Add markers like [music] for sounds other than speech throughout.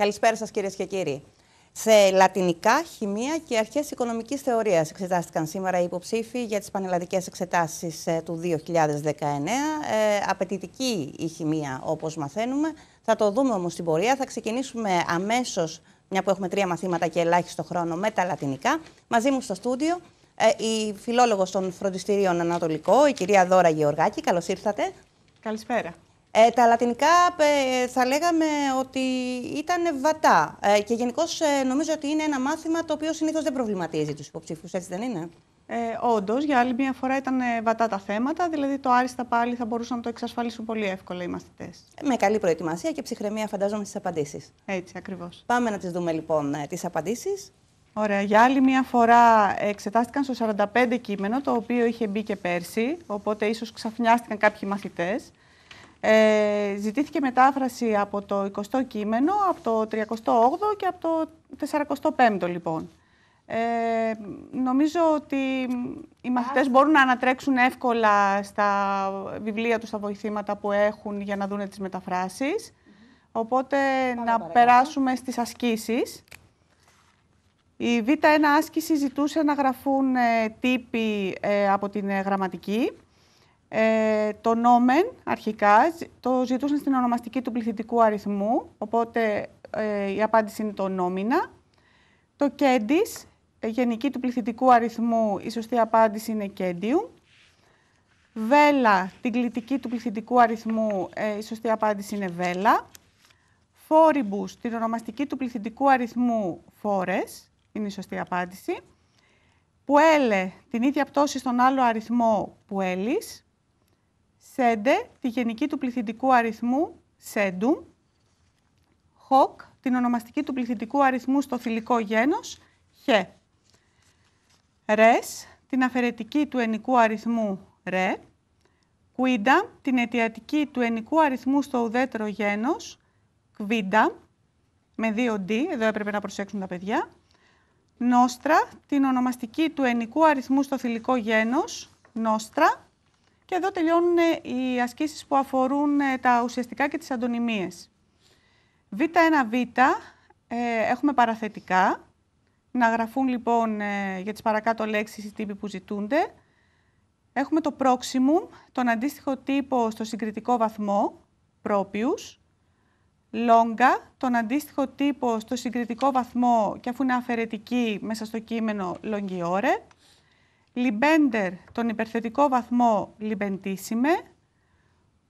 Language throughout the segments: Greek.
Καλησπέρα σας κυρίες και κύριοι. Σε λατινικά, χημεία και αρχές οικονομικής θεωρίας εξετάστηκαν σήμερα οι υποψήφοι για τις πανελλαδικές εξετάσεις ε, του 2019. Ε, απαιτητική η χημεία όπως μαθαίνουμε. Θα το δούμε όμως στην πορεία. Θα ξεκινήσουμε αμέσως, μια που έχουμε τρία μαθήματα και ελάχιστο χρόνο, με τα λατινικά. Μαζί μου στο στούντιο ε, η φιλόλογος των φροντιστηρίων Ανατολικό, η κυρία Δώρα Γεωργάκη. καλώς ήρθατε. Καλησπέρα. Ε, τα λατινικά θα λέγαμε ότι ήταν βατά ε, και γενικώς ε, νομίζω ότι είναι ένα μάθημα το οποίο συνήθως δεν προβληματίζει τους υποψήφου. έτσι δεν είναι. Ε, Όντως, για άλλη μια φορά ήταν ε, βατά τα θέματα, δηλαδή το άριστα πάλι θα μπορούσαν να το εξασφαλίσουν πολύ εύκολα οι μαθητές. Με καλή προετοιμασία και ψυχραιμία, φαντάζομαι, στις απαντήσεις. Έτσι, ακριβώς. Πάμε να τις δούμε λοιπόν τις απαντήσεις. Ωραία. Για άλλη μια φορά εξετάστηκαν στο 45 κείμενο, το οποίο είχε μπει και πέρσι, οπότε ίσως ξαφνιάστηκαν κάποιοι μαθητές. Ε, ζητήθηκε μετάφραση από το 20ο κείμενο, από το 38ο και από το 45ο λοιπόν. Ε, νομίζω ότι οι μαθητές μπορούν να ανατρέξουν εύκολα στα βιβλία τους, στα βοηθήματα που έχουν για να δούνε τις μεταφράσεις. Οπότε να περάσουμε στις ασκήσεις. Η Β1 άσκηση ζητούσε να γραφούν ε, τύποι ε, από την γραμματική. Ε, το νόμεν αρχικά το ζητούσαν στην ονομαστική του πληθυντικού αριθμού, οπότε ε, η απάντηση είναι το νόμινα. Το κέντις, ε, γενική του πληθυντικού αριθμού, η σωστή απάντηση είναι κέντιου. Βέλα, την κλητική του πληθυντικού αριθμού, ε, η σωστή απάντηση είναι βέλα. Φόριμπους, την ονομαστική του πληθυντικού αριθμού, φόρες, είναι η σωστή απάντηση. Πουέλε, την ίδια πτώση στον άλλο αριθμό, πουέλης σέντε, τη γενική του πληθυντικού αριθμού σέντου. χοκ, την ονομαστική του πληθυντικού αριθμού στο θηλυκό γένος, χε. Ρες, την αφαιρετική του ενικού αριθμού ρε. Κουίντα, την αιτιατική του ενικού αριθμού στο ουδέτερο γένος, κβίντα, με δύο D, εδώ έπρεπε να προσέξουν τα παιδιά. Νόστρα, την ονομαστική του ενικού αριθμού στο θηλυκό γένος, νόστρα. Και εδώ τελειώνουν ε, οι ασκήσεις που αφορούν ε, τα ουσιαστικά και τις αντωνυμίες. Β1Β ε, έχουμε παραθετικά, να γραφούν λοιπόν για τις παρακάτω λέξεις οι τύποι που ζητούνται. Έχουμε το proximum, τον αντίστοιχο τύπο στο συγκριτικό βαθμό, propius. Λόγκα, τον αντίστοιχο τύπο στο συγκριτικό βαθμό και αφού είναι αφαιρετική μέσα στο κείμενο longiore. Λιμπέντερ τον υπερθετικό βαθμό λιμπεντήσιμε.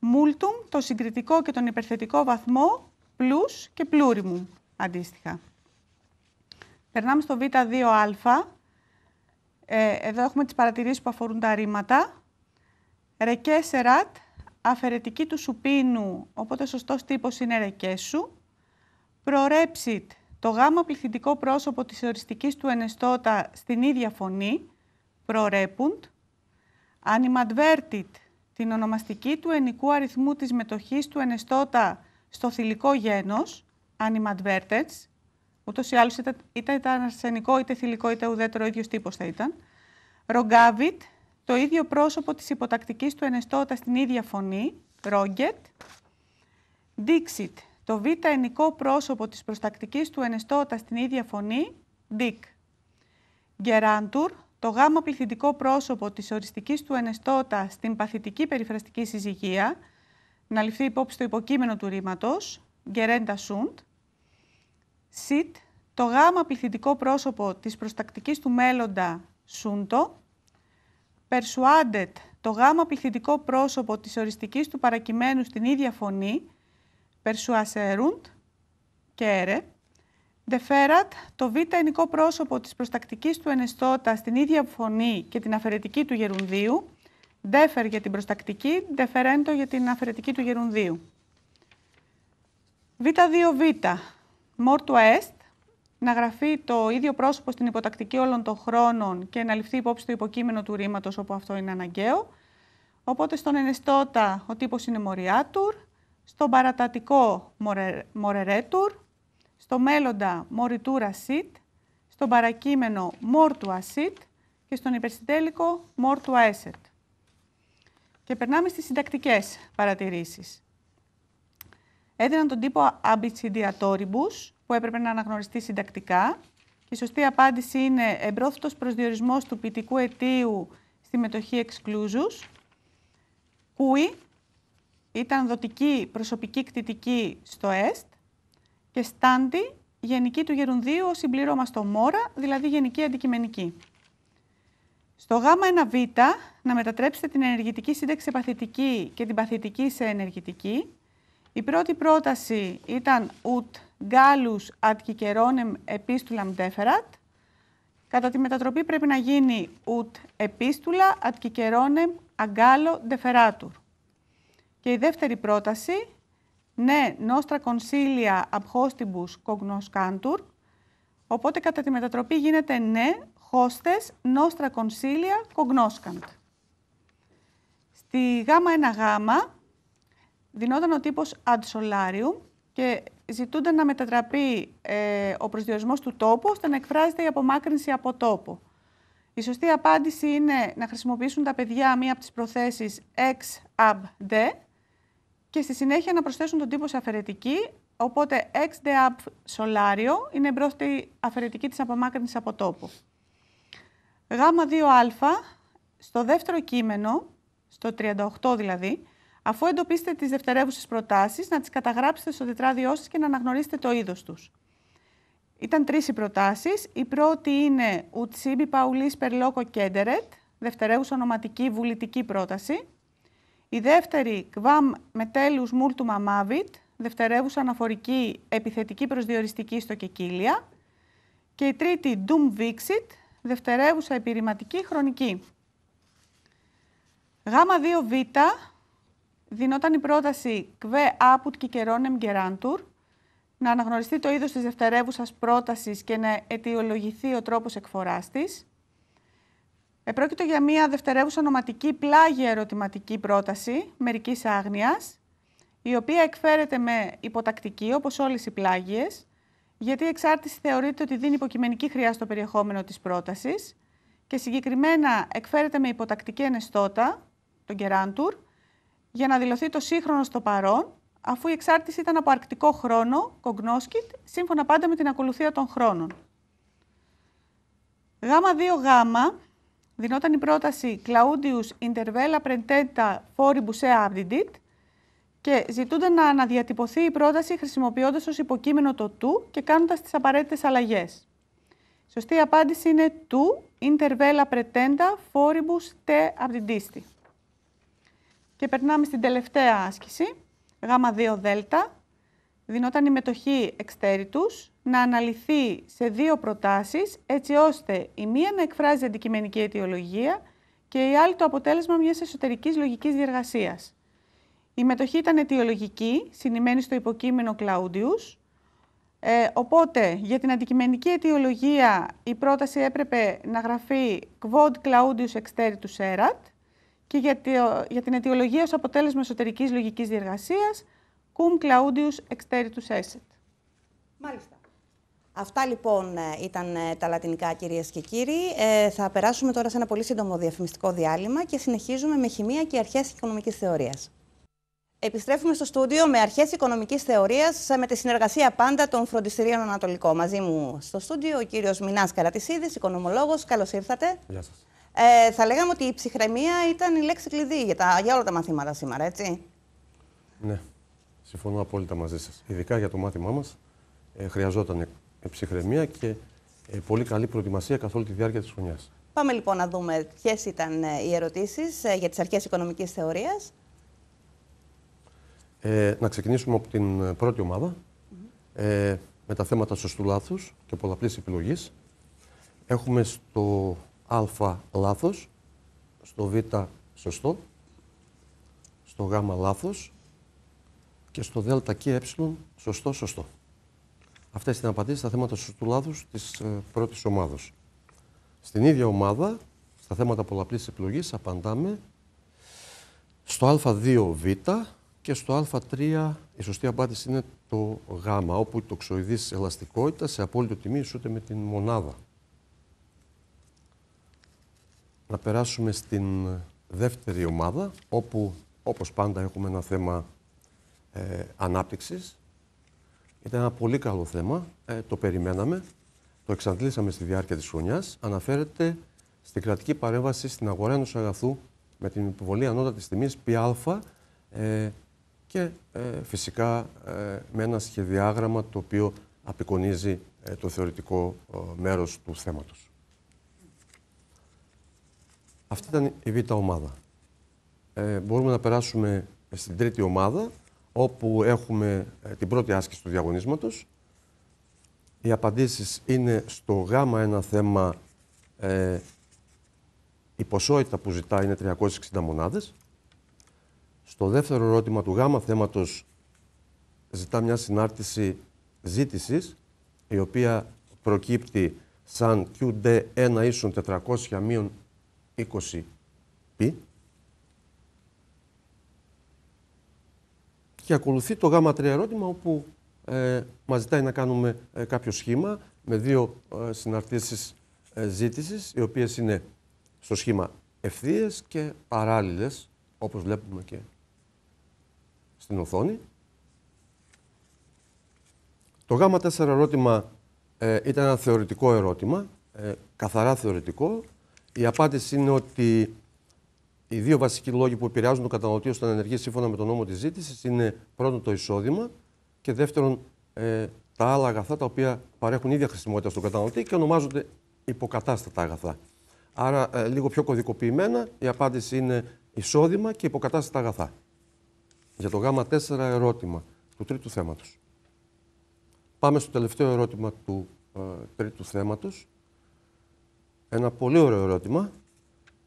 μούλτουμ το συγκριτικό και τον υπερθετικό βαθμό πλούς και πλούριμου αντίστοιχα. Περνάμε στο β2α. Ε, εδώ έχουμε τις παρατηρήσεις που αφορούν τα ρήματα. Ρεκέσερατ, αφαιρετική του σουπίνου, οπότε σωστός σωστός τύπος είναι ρεκέσου. Προρέψιτ, το γάμα πληθυντικό πρόσωπο της οριστικής του ενεστώτα στην ίδια φωνή προρέπουντ, animadvertit την ονομαστική του ενικού αριθμού της μετοχής του ενεστώτα στο θηλυκό γένος, animadvertens, ούτως ή άλλως είτε, ήταν αρσενικό, είτε θηλυκό, είτε ουδέτερο, ίδιος τύπος θα ήταν, ρογκάβιτ, το ίδιο πρόσωπο της υποτακτικής του ενεστώτα στην ίδια φωνή, ρόγκετ, δίξιτ, το β ενικό πρόσωπο της προστακτικής του ενεστώτα στην ίδια φωνή, δίκ. Γεράντουρ, το γάμο πληθυντικό πρόσωπο της οριστικής του ενεστώτα στην παθητική περιφραστική συζυγία, να ληφθεί υπόψη το υποκείμενο του ρήματος, γερέντα σούντ, σιτ, το γάμα πληθυντικό πρόσωπο της προστακτικής του μέλλοντα, σούντο, περσουάντετ, το γάμα πληθυντικό πρόσωπο της οριστικής του παρακειμένου στην ίδια φωνή, περσουασέρουντ και Δεφέρατ, το β' ενικό πρόσωπο της προστακτικής του ενεστώτα στην ίδια φωνή και την αφαιρετική του Γερουνδίου. Δέφερ για την προστακτική, δεφερέντο για την αφαιρετική του γερουνδίου. Β2β, to est, να γραφεί το ίδιο πρόσωπο στην υποτακτική όλων των χρόνων και να ληφθεί υπόψη το υποκείμενο του ρήματος όπου αυτό είναι αναγκαίο. Οπότε στον ενεστώτα ο τύπος είναι μοριάτουρ, στον παρατατικό μορερέτουρ, στο μέλλοντα μοριτούρα sit, στο παρακείμενο mortua sit και στον υπερσυντέλικο mortua asset. Και περνάμε στις συντακτικές παρατηρήσεις. Έδιναν τον τύπο toribus που έπρεπε να αναγνωριστεί συντακτικά. Και η σωστή απάντηση είναι εμπρόθυτος προσδιορισμός του ποιητικού αιτίου στη μετοχή εξκλούζους. Cui ήταν δοτική προσωπική κτητική στο est και στάντι, γενική του γερουνδίου ως συμπληρώμα στο μόρα, δηλαδή γενική αντικειμενική. Στο Γ1Β να μετατρέψετε την ενεργητική σύνταξη σε παθητική και την παθητική σε ενεργητική. Η πρώτη πρόταση ήταν «Ουτ Gallus ad Ciceronem epistulam deferat». Κατά τη μετατροπή πρέπει να γίνει «Ουτ επίστουλα ad Ciceronem agallo deferatur». Και η δεύτερη πρόταση ναι, νόστρα κονσίλια abhostibus cognoscantur, οπότε κατά τη μετατροπή γίνεται ναι, χώστες, νόστρα κονσίλια cognoscant. Στη γάμα 1 γάμα δινόταν ο τύπος ad και ζητούνταν να μετατραπεί ε, ο προσδιορισμός του τόπου ώστε να εκφράζεται η απομάκρυνση από τόπο. Η σωστή απάντηση είναι να χρησιμοποιήσουν τα παιδιά μία από τις προθέσεις ex ab και στη συνέχεια να προσθέσουν τον τύπο σε αφαιρετική. Οπότε XDAP solario είναι πρώτη αφαιρετική της απομάκρυνσης από τόπου. Γάμα 2α στο δεύτερο κείμενο, στο 38 δηλαδή, αφού εντοπίσετε τις δευτερεύουσες προτάσεις, να τις καταγράψετε στο τετράδιό σας και να αναγνωρίσετε το είδος τους. Ήταν τρεις οι προτάσεις. Η πρώτη είναι «Ουτσίμπι Παουλής Περλόκο Κέντερετ», δευτερεύουσα ονοματική βουλητική πρόταση, η δεύτερη, ΚΒΑΜ με του ΜΑΒΙΤ» δευτερεύουσα αναφορική επιθετική προσδιοριστική στο Κεκίλια. Και η τρίτη, Ντουμ Βίξιτ, δευτερεύουσα επιρρηματική χρονική. Γάμα 2Β, δινόταν η πρόταση ΚΒΕ Άπουτ Κικερόνεμ Γκεράντουρ, να αναγνωριστεί το είδος της δευτερεύουσας πρότασης και να αιτιολογηθεί ο τρόπος εκφοράς της. Επρόκειτο για μια δευτερεύουσα νοματική πλάγια ερωτηματική πρόταση μερικής άγνοιας, η οποία εκφέρεται με υποτακτική, όπως όλες οι πλάγιες, γιατί η εξάρτηση θεωρείται ότι δίνει υποκειμενική χρειά στο περιεχόμενο της πρότασης και συγκεκριμένα εκφέρεται με υποτακτική ενεστώτα, τον κεράντουρ, για να δηλωθεί το σύγχρονο στο παρόν, αφού η εξάρτηση ήταν από αρκτικό χρόνο, κογνώσκιτ, σύμφωνα πάντα με την ακολουθία των χρόνων. Γ2 γ δινόταν η πρόταση Claudius intervella πρετέντα foribus Μπουσέα και ζητούνταν να αναδιατυπωθεί η πρόταση χρησιμοποιώντας ως υποκείμενο το του και κάνοντας τις απαραίτητες αλλαγές. Σωστή απάντηση είναι του Intervella pretenda foribus te abdidisti. Και περνάμε στην τελευταία άσκηση, γ2 δέλτα. Δινόταν η μετοχή εξτέρητους, να αναλυθεί σε δύο προτάσεις, έτσι ώστε η μία να εκφράζει αντικειμενική αιτιολογία και η άλλη το αποτέλεσμα μιας εσωτερικής λογικής διεργασίας. Η μετοχή ήταν αιτιολογική, συνημένη στο υποκείμενο Κλαούντιους, ε, οπότε για την αντικειμενική αιτιολογία η πρόταση έπρεπε να γραφεί «Quod Claudius Exteritus Erat» και για, τη, για την αιτιολογία ως αποτέλεσμα εσωτερικής λογικής διεργασίας «Cum Claudius Exteritus Esset». Μάλιστα. Αυτά λοιπόν ε, ήταν ε, τα λατινικά κυρίες και κύριοι. Ε, θα περάσουμε τώρα σε ένα πολύ σύντομο διαφημιστικό διάλειμμα και συνεχίζουμε με χημεία και αρχές οικονομικής θεωρίας. Επιστρέφουμε στο στούντιο με αρχές οικονομικής θεωρίας, ε, με τη συνεργασία πάντα των φροντιστηρίων Ανατολικών. Μαζί μου στο στούντιο ο κύριος Μινάς Καρατησίδη, οικονομολόγος. Καλώς ήρθατε. Γεια σας. Ε, θα λέγαμε ότι η ψυχραιμία ήταν η λέξη κλειδί για, τα, για όλα τα μαθήματα σήμερα, έτσι. Ναι. Συμφωνώ απόλυτα μαζί σας. Ειδικά για το μάθημά μας, ε, χρειαζόταν ψυχραιμία και ε, πολύ καλή προετοιμασία καθ' όλη τη διάρκεια της χρονιάς. Πάμε λοιπόν να δούμε ποιες ήταν ε, οι ερωτήσεις ε, για τις αρχές οικονομικής θεωρίας. Ε, να ξεκινήσουμε από την πρώτη ομάδα, ε, με τα θέματα σωστού λάθους και πολλαπλής επιλογής. Έχουμε στο α λάθος, στο β σωστό, στο γ λάθος και στο δ και ε σωστό σωστό. Αυτές ήταν απαντήσεις στα θέματα σωστού λάθους της ε, πρώτης ομάδα. Στην ίδια ομάδα, στα θέματα πολλαπλής επιλογής, απαντάμε στο Α2Β και στο Α3 η σωστή απάντηση είναι το Γ, όπου το τοξοειδής ελαστικότητας σε απόλυτο τιμή ισούται με την μονάδα. Να περάσουμε στην δεύτερη ομάδα, όπου όπως πάντα έχουμε ένα θέμα ε, ήταν ένα πολύ καλό θέμα, ε, το περιμέναμε, το εξαντλήσαμε στη διάρκεια της χρονιάς. Αναφέρεται στην κρατική παρέμβαση στην αγορά ενός αγαθού με την υποβολή ανώτατης τιμής ΠΑ ε, και ε, φυσικά με ένα σχεδιάγραμμα το οποίο απεικονίζει το θεωρητικό μέρος του θέματος. Αυτή ήταν η β' ομάδα. μπορούμε να περάσουμε στην τρίτη ομάδα, όπου έχουμε ε, την πρώτη άσκηση του διαγωνίσματος. Οι απαντήσεις είναι στο γάμα ένα θέμα ε, η ποσότητα που ζητά είναι 360 μονάδες. Στο δεύτερο ερώτημα του γάμα θέματος ζητά μια συνάρτηση ζήτησης η οποία προκύπτει σαν QD1 ίσον 400 μείον 20 π. και ακολουθεί το γάμα 3 ερώτημα όπου ε, ζητάει να κάνουμε ε, κάποιο σχήμα με δύο ε, συναρτήσεις ε, ζήτησης οι οποίες είναι στο σχήμα ευθείες και παράλληλες όπως βλέπουμε και στην οθόνη. Το γάμα 4 ερώτημα ήταν ένα θεωρητικό ερώτημα, καθαρά θεωρητικό. Η απάντηση είναι ότι οι δύο βασικοί λόγοι που επηρεάζουν τον καταναλωτή ώστε να ενεργεί σύμφωνα με τον νόμο της ζήτησης είναι πρώτον το εισόδημα και δεύτερον ε, τα άλλα αγαθά τα οποία παρέχουν ίδια χρησιμότητα στον καταναλωτή και ονομάζονται υποκατάστατα αγαθά. Άρα, ε, λίγο πιο κωδικοποιημένα, η απάντηση είναι εισόδημα και υποκατάστατα αγαθά. Για το γάμα 4 ερώτημα του τρίτου θέματος. Πάμε στο τελευταίο ερώτημα του ε, τρίτου θέματος. Ένα πολύ ωραίο ερώτημα.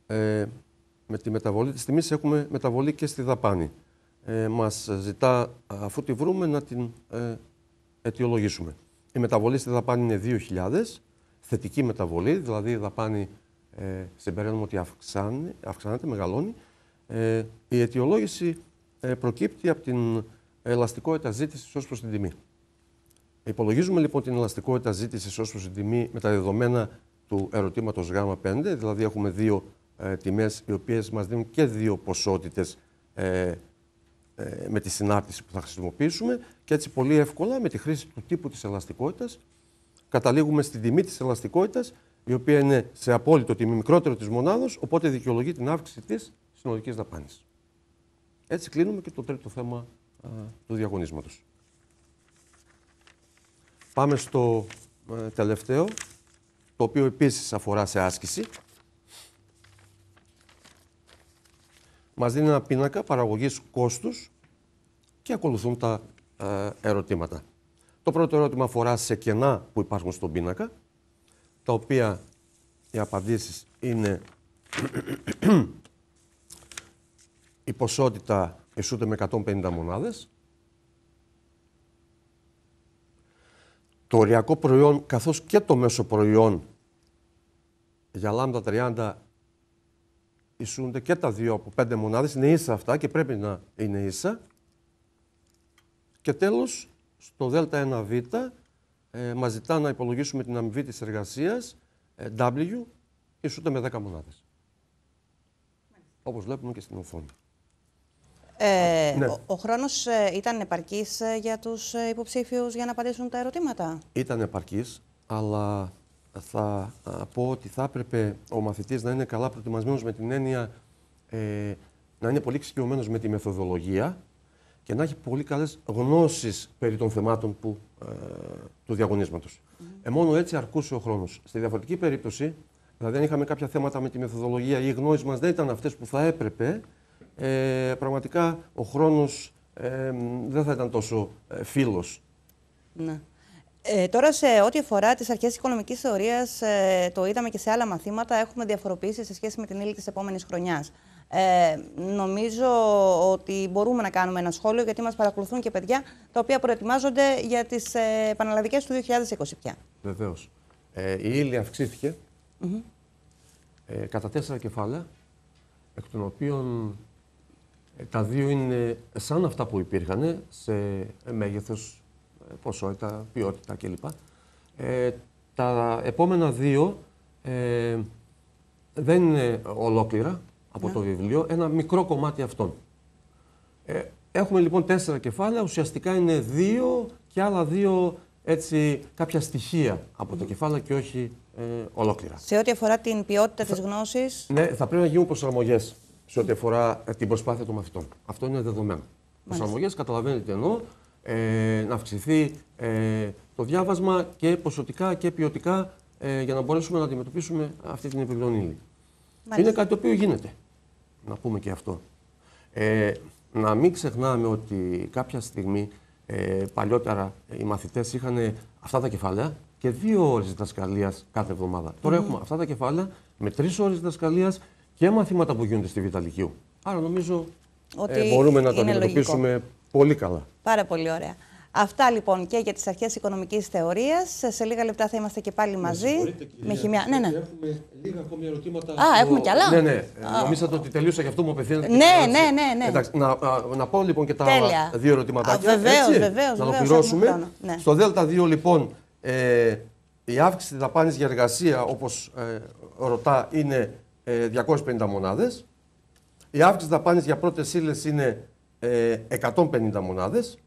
Ε, με τη μεταβολή της τιμής έχουμε μεταβολή και στη δαπάνη. Ε, μας ζητά, αφού τη βρούμε, να την ε, αιτιολογήσουμε. Η μεταβολή στη δαπάνη είναι 2.000, θετική μεταβολή, δηλαδή η δαπάνη ε, συμπεραίνουμε ότι αυξάνε, αυξάνεται, μεγαλώνει. Ε, η αιτιολόγηση ε, προκύπτει από την ελαστικότητα ζήτησης ως προς την τιμή. Υπολογίζουμε λοιπόν την ελαστικότητα ζήτησης ως προς την τιμή με τα δεδομένα του ερωτήματος Γ5, δηλαδή έχουμε δύο ε, τιμές οι οποίες μας δίνουν και δύο ποσότητες ε, ε, με τη συνάρτηση που θα χρησιμοποιήσουμε και έτσι πολύ εύκολα με τη χρήση του τύπου της ελαστικότητας καταλήγουμε στην τιμή της ελαστικότητας η οποία είναι σε απόλυτο τιμή μικρότερο της μονάδος οπότε δικαιολογεί την αύξηση της συνολικής δαπάνης. Έτσι κλείνουμε και το τρίτο θέμα ε, του διαγωνίσματος. Πάμε στο ε, τελευταίο, το οποίο επίσης αφορά σε άσκηση. Μας δίνει ένα πίνακα παραγωγής κόστους και ακολουθούν τα ε, ερωτήματα. Το πρώτο ερώτημα αφορά σε κενά που υπάρχουν στον πίνακα, τα οποία οι απαντήσεις είναι [clears throat] η ποσότητα ισούται με 150 μονάδες, το οριακό προϊόν καθώς και το μέσο προϊόν για λάμδα 30 ισούνται και τα δύο από πέντε μονάδες, είναι ίσα αυτά και πρέπει να είναι ίσα. Και τέλος, στο ΔΕΛΤΑ 1β ε, μας ζητά να υπολογίσουμε την αμοιβή της εργασίας ε, W ισούνται με 10 μονάδες. Όπως βλέπουμε και στην οθόνη. Ε, ναι. ο, ο χρόνος ε, ήταν επαρκής ε, για τους υποψήφιους για να απαντήσουν τα ερωτήματα. Ήταν επαρκής, αλλά θα πω ότι θα έπρεπε ο μαθητής να είναι καλά προετοιμασμένος με την έννοια ε, να είναι πολύ εξοικειωμένος με τη μεθοδολογία και να έχει πολύ καλές γνώσεις περί των θεμάτων που, ε, του διαγωνίσματος. Mm. μόνο έτσι αρκούσε ο χρόνος. Στη διαφορετική περίπτωση, δηλαδή αν είχαμε κάποια θέματα με τη μεθοδολογία ή οι γνώσεις μας δεν ήταν αυτές που θα έπρεπε, ε, πραγματικά ο χρόνος ε, δεν θα ήταν τόσο φίλος. Ναι. Ε, τώρα, σε ό,τι αφορά τις αρχές τη οικονομικής θεωρίας, ε, το είδαμε και σε άλλα μαθήματα, έχουμε διαφοροποιήσεις σε σχέση με την ύλη της επόμενης χρονιάς. Ε, νομίζω ότι μπορούμε να κάνουμε ένα σχόλιο, γιατί μας παρακολουθούν και παιδιά τα οποία προετοιμάζονται για τις ε, του 2020 πια. Βεβαίως. Ε, η ύλη αυξήθηκε ε, κατά τέσσερα κεφάλαια, εκ των οποίων ε, τα δύο είναι σαν αυτά που υπήρχαν σε μέγεθος ποσότητα, ποιότητα κλπ. Ε, τα επόμενα δύο ε, δεν είναι ολόκληρα από το ναι. βιβλίο, ένα μικρό κομμάτι αυτών. Ε, έχουμε λοιπόν τέσσερα κεφάλαια, ουσιαστικά είναι δύο και άλλα δύο έτσι, κάποια στοιχεία από το ναι. κεφάλαια και όχι ε, ολόκληρα. Σε ό,τι αφορά την ποιότητα της γνώσης... Ναι, θα πρέπει να γίνουν προσαρμογές σε ό,τι αφορά την προσπάθεια των μαθητών. Αυτό είναι δεδομένο. Προσαρμογές, καταλαβαίνετε εννοώ, ε, να αυξηθεί ε, το διάβασμα και ποσοτικά και ποιοτικά ε, για να μπορέσουμε να αντιμετωπίσουμε αυτή την επικοινωνία. Είναι κάτι το οποίο γίνεται. Να πούμε και αυτό. Ε, να μην ξεχνάμε ότι κάποια στιγμή ε, παλιότερα οι μαθητές είχαν αυτά τα κεφάλαια και δύο ώρες διδασκαλίας κάθε εβδομάδα. Τώρα έχουμε αυτά τα κεφάλαια με τρεις ώρες διδασκαλίας και μαθήματα που γίνονται στη Βιταλικίου. Άρα νομίζω ότι ε, μπορούμε να το αντιμετωπίσουμε Πολύ καλά. Πάρα πολύ ωραία. Αυτά λοιπόν και για τις αρχές οικονομικής θεωρίας. Σε λίγα λεπτά θα είμαστε και πάλι μαζί. Με χημιά. Ναι, ναι. Έχουμε λίγα ακόμη ερωτήματα. Α, έχουμε κι άλλα. Ναι, ναι. Ε, νομίζατε ότι τελείωσα γι' αυτό μου απευθύνεται. Ναι, ναι, ναι. Εντάξει, να, να πω λοιπόν και τα δύο ερωτηματάκια. Βεβαίω, βεβαίως. Να ολοκληρώσουμε. Ναι. Στο ΔΕΛΤΑ 2 λοιπόν ε, η αύξηση τη δαπάνης για εργασία όπως ε, ρωτά είναι 250 ε, μονάδες. Η αύξηση τη δαπάνης για πρώτες σύλλε είναι 150 ε, μονάδες.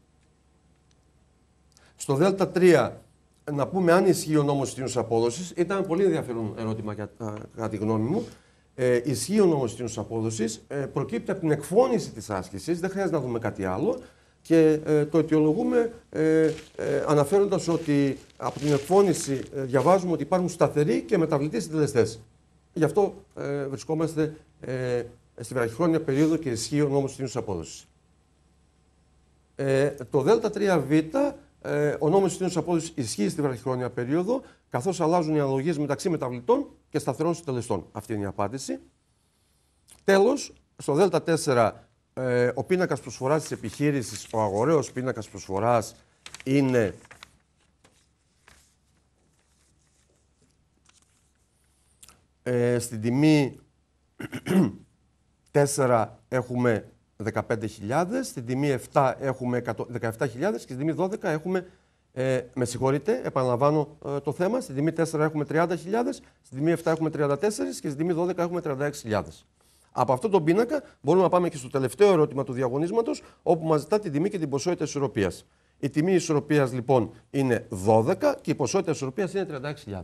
Στο Δέλτα 3, να πούμε αν ισχύει ο νόμος της απόδοσης, ήταν πολύ ενδιαφέρον ερώτημα κατά τη γνώμη μου. Ε, ισχύει ο νόμος της απόδοσης, ε, προκύπτει από την εκφώνηση της άσκησης, δεν χρειάζεται να δούμε κάτι άλλο και ε, το αιτιολογούμε ε, ε, αναφέροντας ότι από την εκφώνηση διαβάζουμε ότι υπάρχουν σταθεροί και μεταβλητοί συντελεστές. Γι' αυτό βρισκόμαστε στην βραχυχρόνια περίοδο και ισχύει ο νόμος της απόδοσης. Ε, το ΔΕΛΤΑ3Β, ε, ο νόμος της απόδοσης ισχύει στην βραχυχρόνια περίοδο, καθώς αλλάζουν οι αναλογίες μεταξύ μεταβλητών και σταθερών συντελεστών. Αυτή είναι η απάντηση. Τέλος, στο ΔΕΛΤΑ4, ε, ο πίνακας προσφοράς της επιχείρησης, ο αγοραίος πίνακας προσφοράς είναι. Ε, στην τιμή 4 [clears throat] έχουμε 15.000, στην τιμή 7 έχουμε 17.000 και στην τιμή 12 έχουμε, ε, με συγχωρείτε, επαναλαμβάνω ε, το θέμα, στην τιμή 4 έχουμε 30.000, στην τιμή 7 έχουμε 34 και στην τιμή 12 έχουμε 36.000. Από αυτόν τον πίνακα μπορούμε να πάμε και στο τελευταίο ερώτημα του διαγωνίσματος, όπου μας ζητά την τιμή και την ποσότητα ισορροπίας. Η τιμή ισορροπίας λοιπόν είναι 12 και η ποσότητα ισορροπίας είναι 36.000.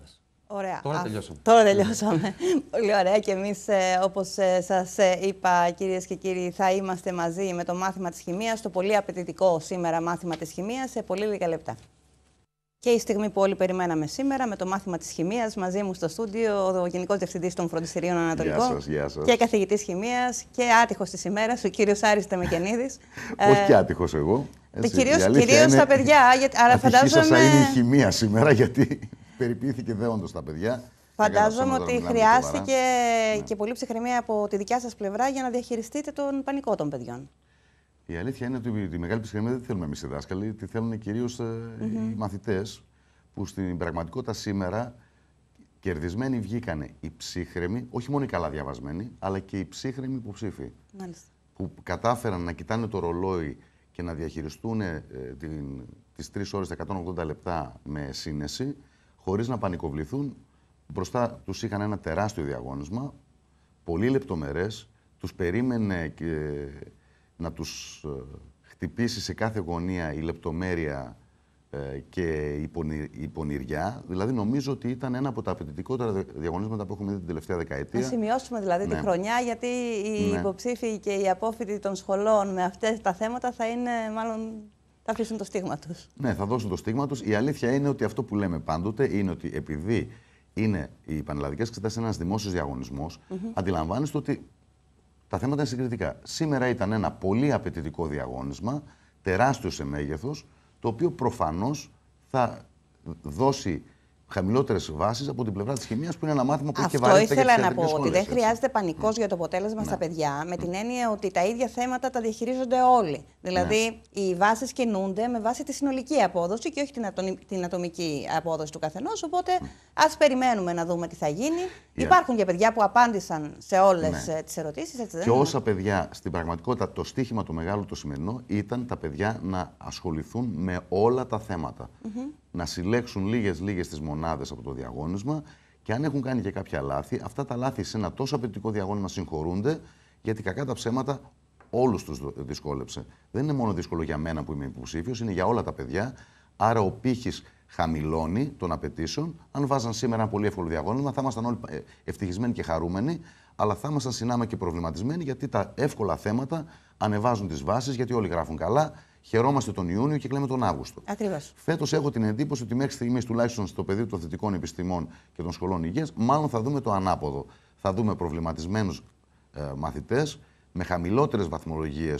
Ωραία. Τώρα Α, τελειώσαμε. Τώρα τελειώσαμε. [laughs] Πολύ ωραία. Και εμείς, ε, όπως ε, σας ε, είπα, κυρίες και κύριοι, θα είμαστε μαζί με το μάθημα της χημίας, το πολύ απαιτητικό σήμερα μάθημα της χημίας, σε πολύ λίγα λεπτά. Και η στιγμή που όλοι περιμέναμε σήμερα με το μάθημα της χημίας, μαζί μου στο στούντιο ο Γενικός Διευθυντής των Φροντιστηρίων Ανατολικών. Γεια σας, Και καθηγητής χημίας και άτυχος της ημέρας, ο κύριος Άρη Τεμεκενίδης. [laughs] Όχι και άτυχος εγώ. Κυρίω στα παιδιά. Άρα φαντάζομαι. είναι η χημία σήμερα, γιατί περιποιήθηκε δέοντα τα παιδιά. Φαντάζομαι ότι χρειάστηκε και ναι. πολύ ψυχραιμία από τη δικιά σας πλευρά για να διαχειριστείτε τον πανικό των παιδιών. Η αλήθεια είναι ότι τη μεγάλη ψυχραιμία δεν τη θέλουμε εμείς οι δάσκαλοι, τη θέλουν κυρίως mm ε, -hmm. οι μαθητές, που στην πραγματικότητα σήμερα κερδισμένοι βγήκαν οι ψύχρεμοι, όχι μόνο οι καλά διαβασμένοι, αλλά και οι ψύχρεμοι υποψήφοι. Μάλιστα. Που κατάφεραν να κοιτάνε το ρολόι και να διαχειριστούν ε, την, 3 180 λεπτά με σύνεση χωρίς να πανικοβληθούν. Μπροστά τους είχαν ένα τεράστιο διαγώνισμα, πολύ λεπτομερές, Τους περίμενε και να τους ε, χτυπήσει σε κάθε γωνία η λεπτομέρεια ε, και η πονηριά. Δηλαδή, νομίζω ότι ήταν ένα από τα απαιτητικότερα διαγωνίσματα που έχουμε δει την τελευταία δεκαετία. Να σημειώσουμε δηλαδή τη ναι. χρονιά, γιατί οι ναι. υποψήφοι και οι απόφοιτοι των σχολών με αυτές τα θέματα θα είναι μάλλον θα αφήσουν το στίγμα τους. Ναι, θα δώσουν το στίγμα τους. Η αλήθεια είναι ότι αυτό που λέμε πάντοτε είναι ότι επειδή είναι οι πανελλαδικές εξετάσεις ένας δημόσιος διαγωνισμός, mm αντιλαμβάνεστε ότι τα θέματα είναι συγκριτικά. Σήμερα ήταν ένα πολύ απαιτητικό διαγώνισμα, τεράστιο σε μέγεθος, το οποίο προφανώς θα δώσει χαμηλότερες βάσεις από την πλευρά της χημίας, που είναι ένα μάθημα που έχει βαρύτητα. Αυτό ήθελα να πω, ότι δεν χρειάζεται πανικός ναι. για το αποτέλεσμα στα ναι. παιδιά, με ναι. την έννοια ότι τα ίδια θέματα τα διαχειρίζονται όλοι. Δηλαδή, οι βάσεις κινούνται με βάση τη συνολική απόδοση και όχι την, ατομική απόδοση του καθενός. Οπότε, ας περιμένουμε να δούμε τι θα γίνει. Υπάρχουν και παιδιά που απάντησαν σε όλες τις ερωτήσεις. Και όσα παιδιά στην πραγματικότητα το στίχημα το μεγάλο το σημερινό ήταν τα παιδιά να ασχοληθούν με όλα τα θέματα να συλλεξουν λίγες λίγε-λίγε τις μονάδες από το διαγώνισμα και αν έχουν κάνει και κάποια λάθη, αυτά τα λάθη σε ένα τόσο απαιτητικό διαγώνισμα συγχωρούνται, γιατί κακά τα ψέματα όλους τους δυσκόλεψε. Δεν είναι μόνο δύσκολο για μένα που είμαι υποψήφιος, είναι για όλα τα παιδιά. Άρα ο πύχης χαμηλώνει των απαιτήσεων. Αν βάζαν σήμερα ένα πολύ εύκολο διαγώνισμα, θα ήμασταν όλοι ε, ευτυχισμένοι και χαρούμενοι, αλλά θα ήμασταν συνάμα και προβληματισμένοι, γιατί τα εύκολα θέματα ανεβάζουν τις βάσεις, γιατί όλοι γράφουν καλά Χαιρόμαστε τον Ιούνιο και κλαίμε τον Αύγουστο. Ακριβώς. Φέτος έχω την εντύπωση ότι μέχρι στιγμής, τουλάχιστον στο πεδίο των θετικών επιστημών και των σχολών υγείας, μάλλον θα δούμε το ανάποδο. Θα δούμε προβληματισμένους ε, μαθητές με χαμηλότερες βαθμολογίες,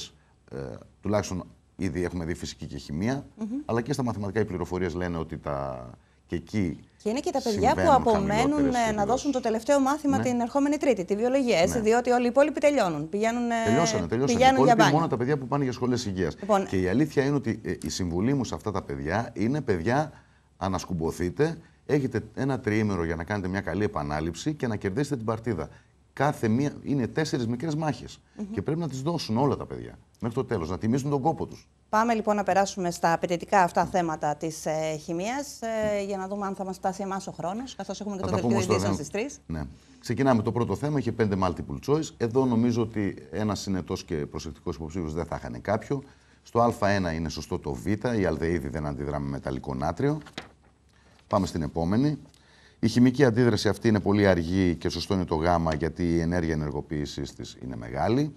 ε, τουλάχιστον ήδη έχουμε δει φυσική και χημεία, αλλά και στα μαθηματικά οι πληροφορίες λένε ότι τα και εκεί είναι και τα παιδιά που απομένουν ε, να δώσουν το τελευταίο μάθημα ναι. την ερχόμενη Τρίτη, τη βιολογία. Ναι. Διότι όλοι οι υπόλοιποι τελειώνουν. Πηγαίνουν, ε, τελειώσανε, τελειώσανε. πηγαίνουν οι για μόνο τα παιδιά που πάνε για σχολές υγείας. Λοιπόν, και η αλήθεια είναι ότι ε, η συμβουλή μου σε αυτά τα παιδιά είναι: παιδιά, ανασκουμποθείτε, έχετε ένα τριήμερο για να κάνετε μια καλή επανάληψη και να κερδίσετε την παρτίδα. Κάθε μία είναι τέσσερις μικρές και πρέπει να τις δώσουν όλα τα παιδιά μέχρι το τέλος, να τιμήσουν τον κόπο τους. Πάμε λοιπόν να περάσουμε στα απαιτητικά αυτά θέματα της ε, χημίας ε, για να δούμε αν θα μας φτάσει εμάς ο χρόνος, καθώς έχουμε και το δελτίο ειδήσεων στις τρεις. Ναι. Ξεκινάμε. Το πρώτο θέμα είχε πέντε multiple choice. Εδώ νομίζω ότι ένας συνετό και προσεκτικός υποψήφιος δεν θα χάνει κάποιο. Στο Α1 είναι σωστό το Β, η αλδεΐδη δεν αντιδρά με μεταλλικό νάτριο. Πάμε στην επόμενη. Η χημική αντίδραση αυτή είναι πολύ αργή και σωστό είναι το γάμα γιατί η ενέργεια ενεργοποίησής της είναι μεγάλη.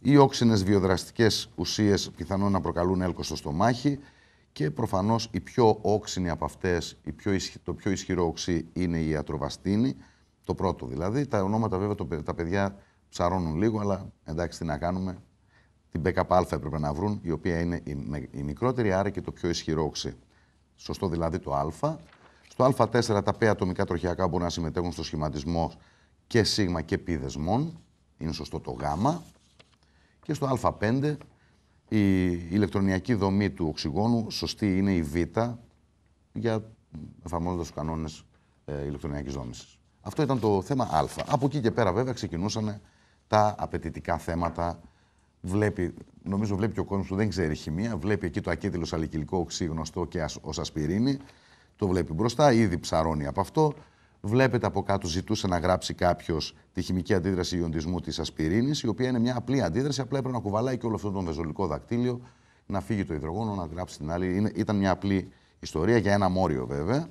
Οι όξινες βιοδραστικές ουσίες πιθανόν να προκαλούν έλκος στο στομάχι και προφανώς η πιο όξινη από αυτές, το πιο ισχυρό οξύ είναι η ατροβαστίνη, το πρώτο δηλαδή. Τα ονόματα βέβαια τα παιδιά ψαρώνουν λίγο, αλλά εντάξει τι να κάνουμε. Την ΠΚΑ έπρεπε να βρουν, η οποία είναι η, η μικρότερη άρα και το πιο ισχυρό οξύ. Σωστό δηλαδή το α στο Α4 τα πέα ατομικά τροχιακά μπορούν να συμμετέχουν στο σχηματισμό και σίγμα και πι δεσμών. Είναι σωστό το Γ. Και στο Α5 η ηλεκτρονιακή δομή του οξυγόνου σωστή είναι η β για εφαρμόζοντας τους κανόνες ε, ηλεκτρονιακής Αυτό ήταν το θέμα α. Από εκεί και πέρα βέβαια ξεκινούσαν τα απαιτητικά θέματα. Βλέπει, νομίζω βλέπει και ο κόσμος που δεν ξέρει χημεία, βλέπει εκεί το ακέτυλο σαλικυλικό οξύ γνωστό και ως ασπιρίνη το βλέπει μπροστά, ήδη ψαρώνει από αυτό. Βλέπετε από κάτω ζητούσε να γράψει κάποιος τη χημική αντίδραση ιοντισμού της ασπιρίνης, η οποία είναι μια απλή αντίδραση. Απλά έπρεπε να κουβαλάει και όλο αυτό το βεζολικό δακτύλιο, να φύγει το υδρογόνο, να γράψει την άλλη. Είναι, ήταν μια απλή ιστορία για ένα μόριο βέβαια.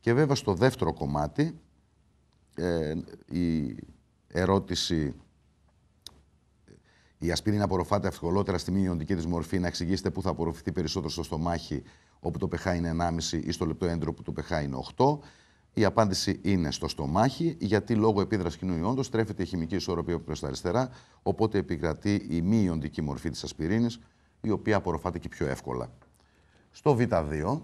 Και βέβαια στο δεύτερο κομμάτι, ε, η ερώτηση η ασπιρίνη απορροφάται ευκολότερα στη μη ιοντική της μορφή. Να εξηγήσετε πού θα απορροφηθεί περισσότερο στο στομάχι όπου το pH είναι 1,5 ή στο λεπτό έντρο που το pH είναι 8. Η απάντηση είναι στο στομάχι, γιατί λόγω επίδρασης κοινού ιόντος τρέφεται η χημική ισορροπία προς τα αριστερά, οπότε επικρατεί η μη ιοντική μορφή της ασπιρίνης, η οποία απορροφάται και πιο εύκολα. Στο Β2,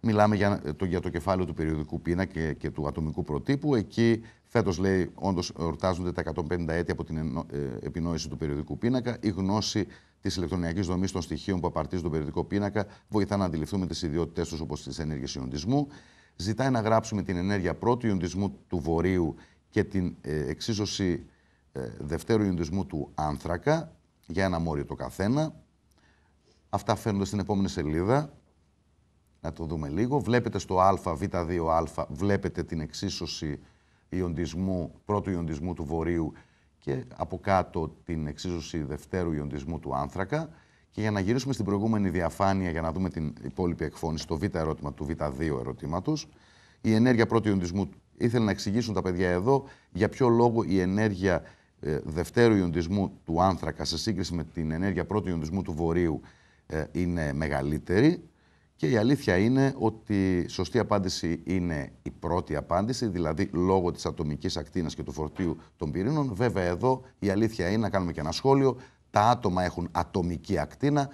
μιλάμε για ε, το, για κεφάλαιο του περιοδικού πίνακα και, και του ατομικού προτύπου. Εκεί Φέτος, λέει, όντως εορτάζονται τα 150 έτη από την ε, επινόηση του περιοδικού πίνακα. Η γνώση της ηλεκτρονική δομής των στοιχείων που απαρτίζει τον περιοδικό πίνακα βοηθά να αντιληφθούμε τις ιδιότητέ τους, όπως τις ενέργειες ιοντισμού. Ζητάει να γράψουμε την ενέργεια πρώτου ιοντισμού του βορείου και την ε, εξίσωση ε, δευτέρου ιοντισμού του άνθρακα για ένα μόριο το καθένα. Αυτά φαίνονται στην επόμενη σελίδα. Να το δούμε λίγο. Βλέπετε στο α, β2α, βλέπετε την εξίσωση ιοντισμού, πρώτου ιοντισμού του Βορείου και από κάτω την εξίσωση δευτέρου ιοντισμού του Άνθρακα. Και για να γυρίσουμε στην προηγούμενη διαφάνεια για να δούμε την υπόλοιπη εκφώνηση, το β' ερώτημα του β2 ερωτήματος, η ενέργεια πρώτου ιοντισμού ήθελε να εξηγήσουν τα παιδιά εδώ για ποιο λόγο η ενέργεια ε, δευτέρου ιοντισμού του άνθρακα σε σύγκριση με την ενέργεια πρώτου ιοντισμού του βορείου ε, είναι μεγαλύτερη. Και η αλήθεια είναι ότι η σωστή απάντηση είναι η πρώτη απάντηση, δηλαδή λόγω της ατομικής ακτίνας και του φορτίου των πυρήνων. Βέβαια εδώ η αλήθεια είναι, να κάνουμε και ένα σχόλιο, τα άτομα έχουν ατομική ακτίνα,